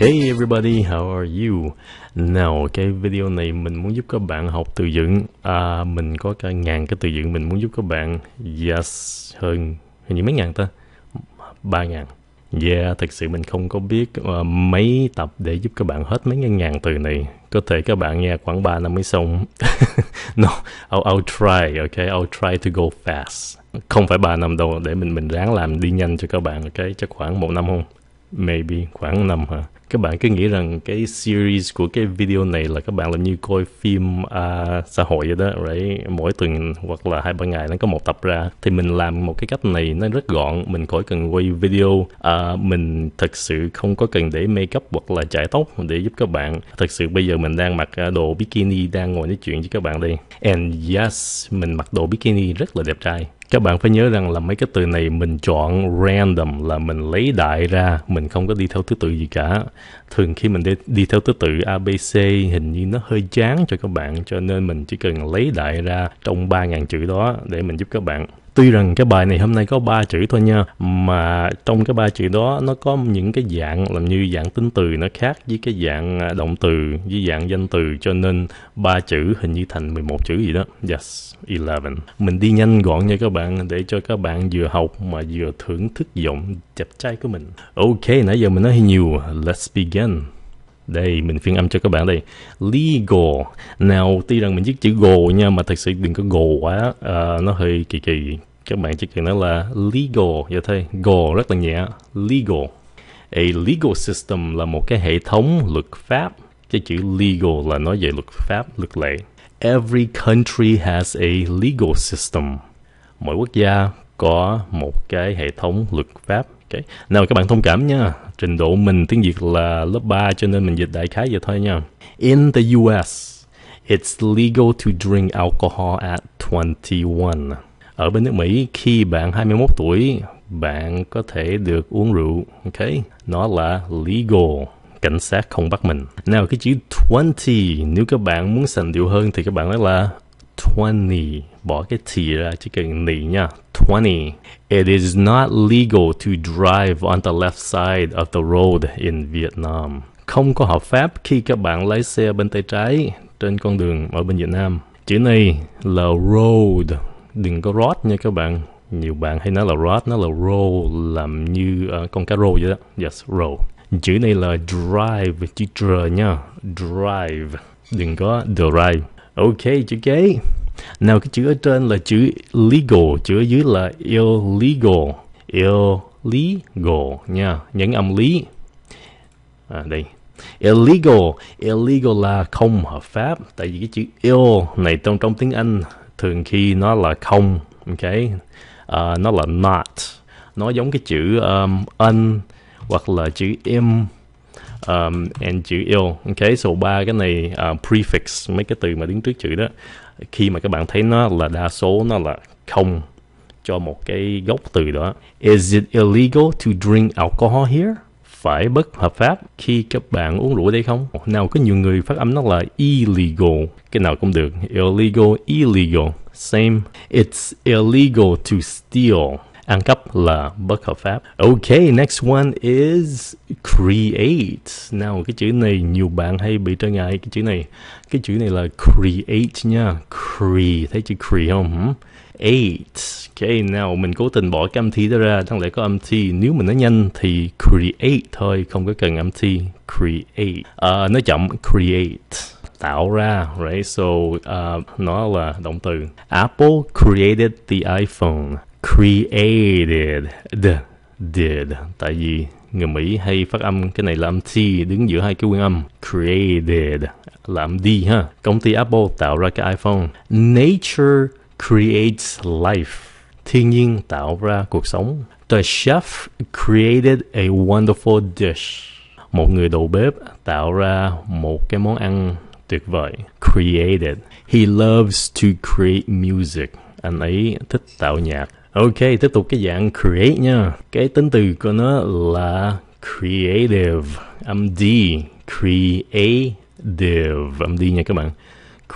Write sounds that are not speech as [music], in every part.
Hey everybody, how are you? Nào, cái video này mình muốn giúp các bạn học từ vựng à, Mình có cả ngàn cái từ vựng mình muốn giúp các bạn Yes, hơn hình như mấy ngàn ta? Ba ngàn Yeah, thật sự mình không có biết uh, mấy tập để giúp các bạn hết mấy ngàn ngàn từ này Có thể các bạn nghe khoảng 3 năm mới xong [laughs] No, I'll, I'll try, okay? I'll try to go fast Không phải 3 năm đâu, để mình mình ráng làm đi nhanh cho các bạn, okay? Chắc khoảng một năm không? Maybe khoảng năm hả? các bạn cứ nghĩ rằng cái series của cái video này là các bạn làm như coi phim uh, xã hội vậy đó right? mỗi tuần hoặc là hai ba ngày nó có một tập ra thì mình làm một cái cách này nó rất gọn mình khỏi cần quay video uh, mình thật sự không có cần để make up hoặc là chải tóc để giúp các bạn thật sự bây giờ mình đang mặc à, đồ bikini đang ngồi nói chuyện với các bạn đây and yes mình mặc đồ bikini rất là đẹp trai các bạn phải nhớ rằng là mấy cái từ này mình chọn random là mình lấy đại ra mình không có đi theo thứ tự gì cả thường khi mình đi, đi theo thứ tự abc hình như nó hơi chán cho các bạn cho nên mình chỉ cần lấy đại ra trong ba ngàn chữ đó để mình giúp các bạn tuy rằng cái bài này hôm nay có ba chữ thôi nha mà trong cái ba chữ đó nó có những cái dạng làm như dạng tính từ nó khác với cái dạng à, động từ với dạng danh từ cho nên ba chữ hình như thành 11 chữ gì đó yes 11 mình đi nhanh gọn nha các bạn để cho các bạn vừa học mà vừa thưởng thức giọng chập chay của mình ok nãy giờ mình nói nhiều let's begin đây mình phiên âm cho các bạn đây legal nào tuy rằng mình viết chữ gồ nha mà thật sự đừng có gồ quá à, nó hơi kỳ kỳ các bạn chỉ cần nói là legal vậy thôi gồ rất là nhẹ legal a legal system là một cái hệ thống luật pháp cái chữ legal là nói về luật pháp luật lệ every country has a legal system mỗi quốc gia có một cái hệ thống luật pháp okay. nào các bạn thông cảm nha trình độ mình tiếng Việt là lớp 3 cho nên mình dịch đại khái vậy thôi nha. In the US, it's legal to drink alcohol at 21. Ở bên nước Mỹ khi bạn 21 tuổi, bạn có thể được uống rượu, ok? Nó là legal cảnh sát không bắt mình. Nào cái chữ 20, nếu các bạn muốn sành điệu hơn thì các bạn nói là 20, bỏ cái t ra chỉ cần nì nha. 20, it is not legal to drive on the left side of the road in Vietnam. Không có hợp pháp khi các bạn lái xe bên tay trái trên con đường ở bên Việt Nam. Chữ này là road, đừng có road nha các bạn. Nhiều bạn hay nói là road, nó là roll, làm như uh, con cá rô vậy đó. Yes, roll. Chữ này là drive, chữ tr nha. Drive, đừng có drive. Ok, chữ kế nào cái chữ ở trên là chữ legal chữ ở dưới là illegal illegal nha nhấn âm lý à, đây illegal illegal là không hợp pháp tại vì cái chữ ill này trong trong tiếng anh thường khi nó là không ok uh, nó là not nó giống cái chữ um, un hoặc là chữ im um, and chữ ill ok so ba cái này uh, prefix mấy cái từ mà đứng trước chữ đó khi mà các bạn thấy nó là đa số nó là không cho một cái gốc từ đó is it illegal to drink alcohol here phải bất hợp pháp khi các bạn uống rượu đây không nào có nhiều người phát âm nó là illegal cái nào cũng được illegal illegal same it's illegal to steal ăn cắp là bất hợp pháp. Ok, next one is create. Nào, cái chữ này nhiều bạn hay bị trở ngại cái chữ này. Cái chữ này là create nha. Cre, thấy chữ cre không? Eight. Ok, nào mình cố tình bỏ cái âm thi đó ra, thằng lẽ có âm thi. Nếu mình nói nhanh thì create thôi, không có cần âm thi. Create. Uh, nói chậm, create tạo ra, right? So uh, nó là động từ. Apple created the iPhone created d did tại vì người Mỹ hay phát âm cái này là âm T đứng giữa hai cái nguyên âm created là âm D ha công ty Apple tạo ra cái iPhone nature creates life thiên nhiên tạo ra cuộc sống the chef created a wonderful dish một người đầu bếp tạo ra một cái món ăn tuyệt vời created he loves to create music anh ấy thích tạo nhạc Ok, tiếp tục cái dạng create nha. Cái tính từ của nó là creative, âm D, creative, âm D nha các bạn.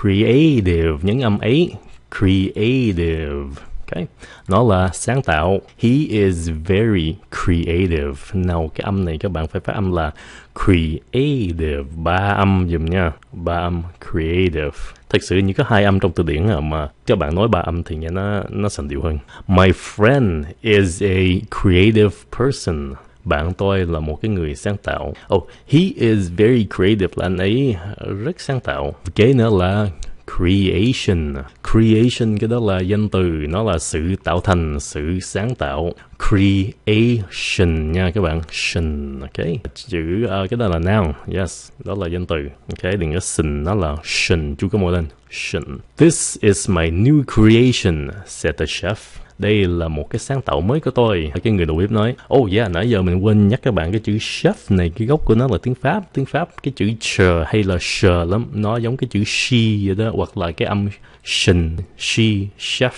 Creative, nhấn âm ấy, creative Okay. Nó là sáng tạo. He is very creative. Nào cái âm này các bạn phải phát âm là creative. Ba âm dùm nha. Ba âm creative. Thật sự như có hai âm trong từ điển à, mà các bạn nói ba âm thì nghe nó nó sành điệu hơn. My friend is a creative person bạn tôi là một cái người sáng tạo. Oh, he is very creative là anh ấy rất sáng tạo. Kế nữa là creation creation cái đó là danh từ nó là sự tạo thành sự sáng tạo creation nha các bạn shin ok chữ uh, cái đó là noun yes đó là danh từ ok đừng có sin nó là shin chú có một lên shin this is my new creation said the chef đây là một cái sáng tạo mới của tôi. Cái người đầu bếp nói, oh yeah, nãy giờ mình quên nhắc các bạn cái chữ chef này, cái gốc của nó là tiếng Pháp. Tiếng Pháp cái chữ chờ hay là chờ lắm, nó giống cái chữ she vậy đó, hoặc là cái âm shin, she, chef,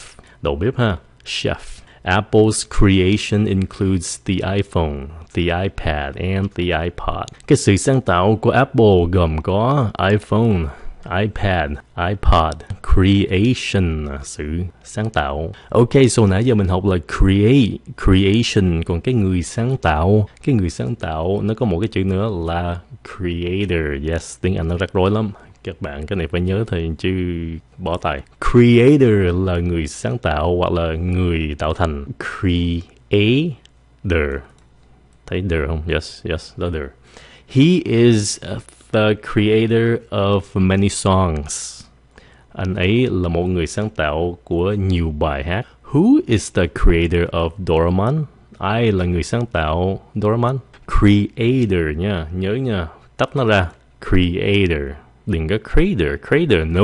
đầu bếp ha, chef. Apple's creation includes the iPhone, the iPad and the iPod. Cái sự sáng tạo của Apple gồm có iPhone, iPad, iPod, creation sự sáng tạo. Ok, so nãy giờ mình học là create, creation còn cái người sáng tạo, cái người sáng tạo nó có một cái chữ nữa là creator. Yes, tiếng Anh nó rắc rối lắm các bạn cái này phải nhớ thì chứ bỏ tay. creator là người sáng tạo hoặc là người tạo thành creator thấy there không yes yes the there he is a the creator of many songs. Anh ấy là một người sáng tạo của nhiều bài hát. Who is the creator of Doraemon? Ai là người sáng tạo Doraemon? Creator nha, nhớ nha, tách nó ra. Creator. Đừng có creator, creator, no,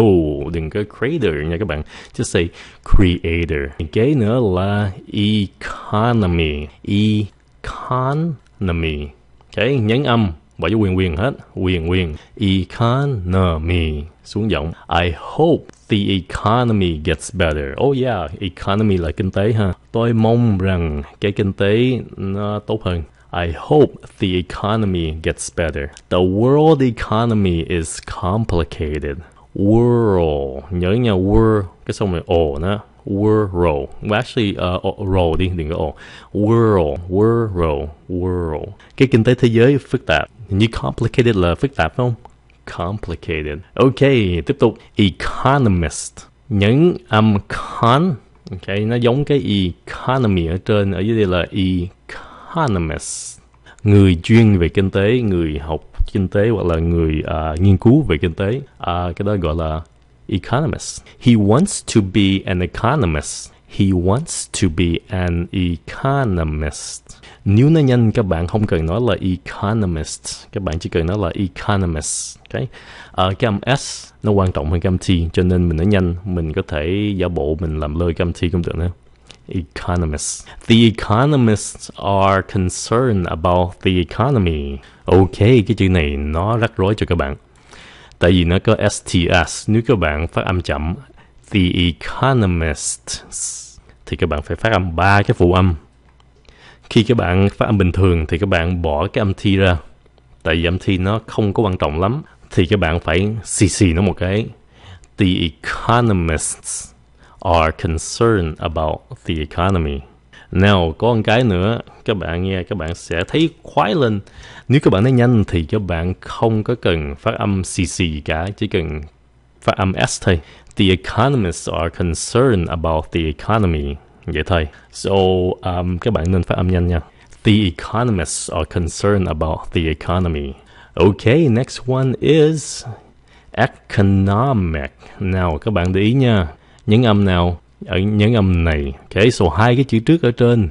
đừng có creator nha các bạn. Just say creator. Cái nữa là economy, economy. Okay, nhấn âm Bỏ dấu quyền quyền hết. Quyền quyền. Economy. Xuống giọng. I hope the economy gets better. Oh yeah, economy là kinh tế ha. Tôi mong rằng cái kinh tế nó tốt hơn. I hope the economy gets better. The world economy is complicated. World. Nhớ nha, world. Cái xong rồi ồ nữa world. actually, uh, ờ, roll đi, đừng có ồ. World, world, world. Cái kinh tế thế giới phức tạp như complicated là phức tạp phải không? Complicated. Ok, tiếp tục. Economist. Nhấn âm con. Ok, nó giống cái economy ở trên. Ở dưới đây là economist. Người chuyên về kinh tế, người học kinh tế hoặc là người uh, nghiên cứu về kinh tế. Uh, cái đó gọi là economist. He wants to be an economist. He wants to be an economist. Nếu nó nhanh các bạn không cần nói là economist, các bạn chỉ cần nói là economist. Okay. Ở ờ, cái âm S nó quan trọng hơn cái âm T, cho nên mình nói nhanh, mình có thể giả bộ mình làm lơi cái âm T cũng được nữa. Economists. The economists are concerned about the economy. Ok, cái chữ này nó rắc rối cho các bạn. Tại vì nó có STS, nếu các bạn phát âm chậm, The Economist thì các bạn phải phát âm ba cái phụ âm. Khi các bạn phát âm bình thường thì các bạn bỏ cái âm thi ra. Tại vì âm thi nó không có quan trọng lắm thì các bạn phải xì xì nó một cái. The economists are concerned about the economy. Now có một cái nữa các bạn nghe các bạn sẽ thấy khoái lên. Nếu các bạn nói nhanh thì các bạn không có cần phát âm xì xì cả, chỉ cần và âm S thầy. The economists are concerned about the economy. Vậy thầy. So, um, các bạn nên phát âm nhanh nha. The economists are concerned about the economy. Okay, next one is economic. Nào các bạn để ý nha. Nhấn âm nào? Ở nhấn âm này. Okay, so hai cái chữ trước ở trên.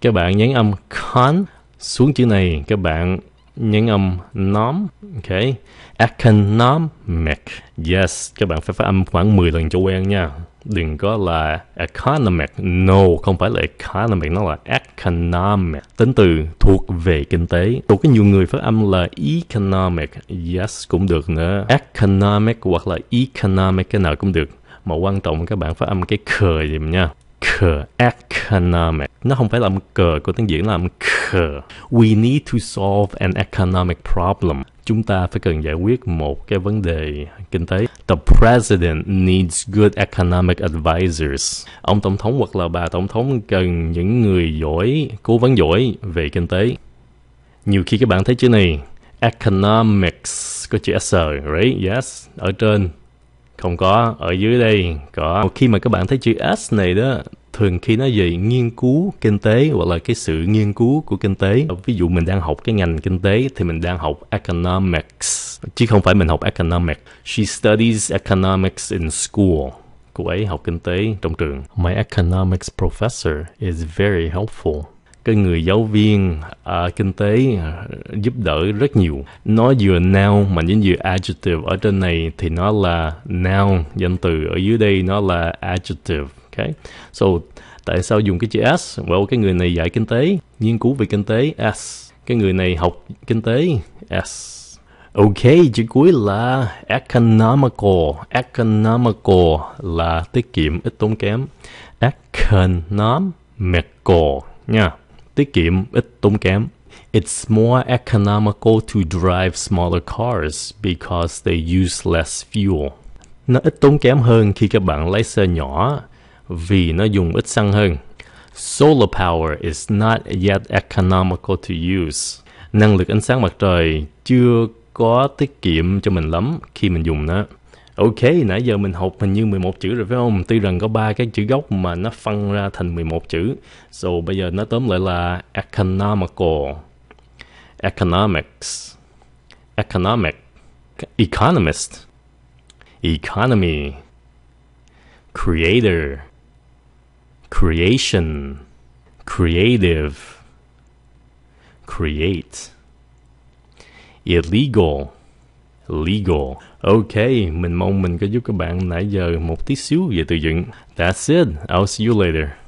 Các bạn nhấn âm con xuống chữ này các bạn nhấn âm nom. Okay economic. Yes, các bạn phải phát âm khoảng 10 lần cho quen nha. Đừng có là economic. No, không phải là economic, nó là economic. Tính từ thuộc về kinh tế. có cái nhiều người phát âm là economic. Yes, cũng được nữa. Economic hoặc là economic, cái nào cũng được. Mà quan trọng các bạn phát âm cái khờ dùm nha cờ economic nó không phải là âm cờ của tiếng diễn là âm cờ we need to solve an economic problem chúng ta phải cần giải quyết một cái vấn đề kinh tế the president needs good economic advisors ông tổng thống hoặc là bà tổng thống cần những người giỏi cố vấn giỏi về kinh tế nhiều khi các bạn thấy chữ này economics có chữ s right yes ở trên không có ở dưới đây có khi mà các bạn thấy chữ s này đó thường khi nó về nghiên cứu kinh tế hoặc là cái sự nghiên cứu của kinh tế ví dụ mình đang học cái ngành kinh tế thì mình đang học economics chứ không phải mình học economics she studies economics in school cô ấy học kinh tế trong trường my economics professor is very helpful cái người giáo viên uh, kinh tế à, giúp đỡ rất nhiều nó vừa noun mà những vừa adjective ở trên này thì nó là noun danh từ ở dưới đây nó là adjective okay so tại sao dùng cái chữ s well cái người này dạy kinh tế nghiên cứu về kinh tế s cái người này học kinh tế s Ok, chữ cuối là economical. Economical là tiết kiệm, ít tốn kém. Economical nha tiết kiệm, ít tốn kém. It's more economical to drive smaller cars because they use less fuel. Nó ít tốn kém hơn khi các bạn lái xe nhỏ vì nó dùng ít xăng hơn. Solar power is not yet economical to use. Năng lực ánh sáng mặt trời chưa có tiết kiệm cho mình lắm khi mình dùng nó. Ok, nãy giờ mình học hình như 11 chữ rồi phải không? Tuy rằng có ba cái chữ gốc mà nó phân ra thành 11 chữ. So bây giờ nó tóm lại là economical, economics, economic, economist, economy, creator, creation, creative, create, illegal legal. Ok, mình mong mình có giúp các bạn nãy giờ một tí xíu về từ dựng. That's it. I'll see you later.